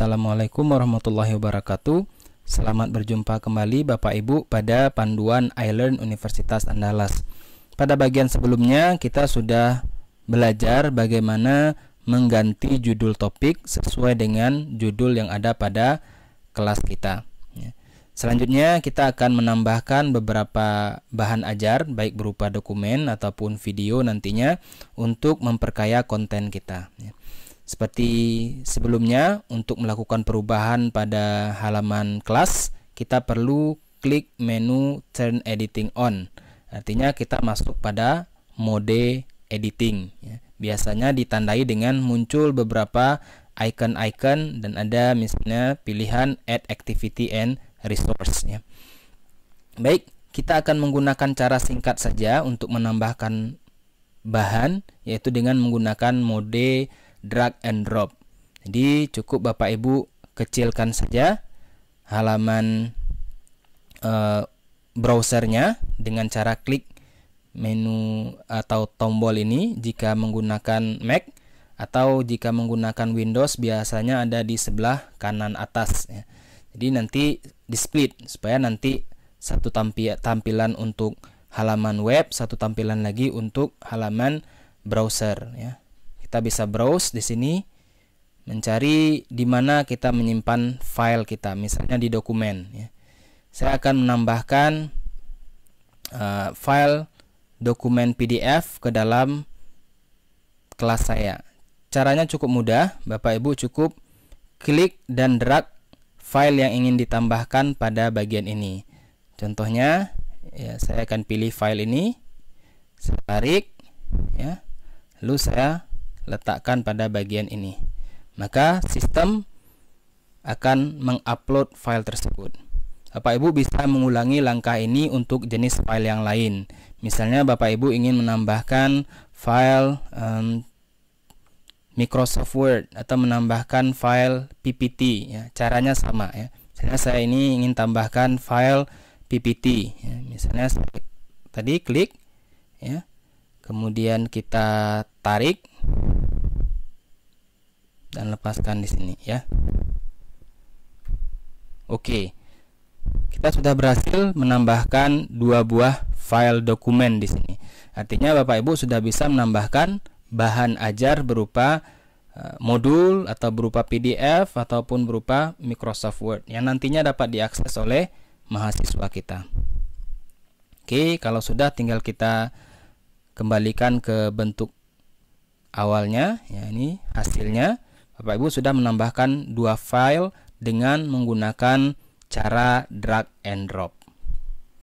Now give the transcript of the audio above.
Assalamualaikum warahmatullahi wabarakatuh. Selamat berjumpa kembali Bapak Ibu pada panduan iLearn Universitas Andalas. Pada bagian sebelumnya kita sudah belajar bagaimana mengganti judul topik sesuai dengan judul yang ada pada kelas kita. Ya. Selanjutnya kita akan menambahkan beberapa bahan ajar baik berupa dokumen ataupun video nantinya untuk memperkaya konten kita. Ya. Seperti sebelumnya, untuk melakukan perubahan pada halaman kelas, kita perlu klik menu Turn Editing On. Artinya kita masuk pada mode editing. Ya. Biasanya ditandai dengan muncul beberapa icon-icon dan ada misalnya pilihan Add Activity and Resource. Ya. Baik, kita akan menggunakan cara singkat saja untuk menambahkan bahan, yaitu dengan menggunakan mode editing drag and drop. Jadi cukup Bapak Ibu kecilkan saja halaman uh, browsernya dengan cara klik menu atau tombol ini jika menggunakan Mac atau jika menggunakan Windows biasanya ada di sebelah kanan atas ya. Jadi nanti di split supaya nanti satu tampilan untuk halaman web, satu tampilan lagi untuk halaman browser ya. Kita bisa browse di sini mencari di mana kita menyimpan file kita, misalnya di dokumen ya. Saya akan menambahkan uh, file dokumen PDF ke dalam kelas saya. Caranya cukup mudah, Bapak Ibu cukup klik dan drag file yang ingin ditambahkan pada bagian ini. Contohnya, ya saya akan pilih file ini, saya tarik, ya, lalu saya letakkan pada bagian ini. Maka sistem akan mengupload file tersebut. Bapak Ibu bisa mengulangi langkah ini untuk jenis file yang lain. Misalnya Bapak Ibu ingin menambahkan file um, Microsoft Word atau menambahkan file PPT ya. Caranya sama ya. Misalnya saya ini ingin tambahkan file PPT ya. Misalnya tadi klik ya. Kemudian kita tarik dan lepaskan di sini ya. Oke. Kita sudah berhasil menambahkan dua buah file dokumen di sini. Artinya Bapak Ibu sudah bisa menambahkan bahan ajar berupa eh, modul atau berupa PDF ataupun berupa Microsoft Word yang nantinya dapat diakses oleh mahasiswa kita. Oke, kalau sudah tinggal kita kembalikan ke bentuk awalnya ya ini hasilnya Bapak Ibu sudah menambahkan dua file dengan menggunakan cara drag and drop.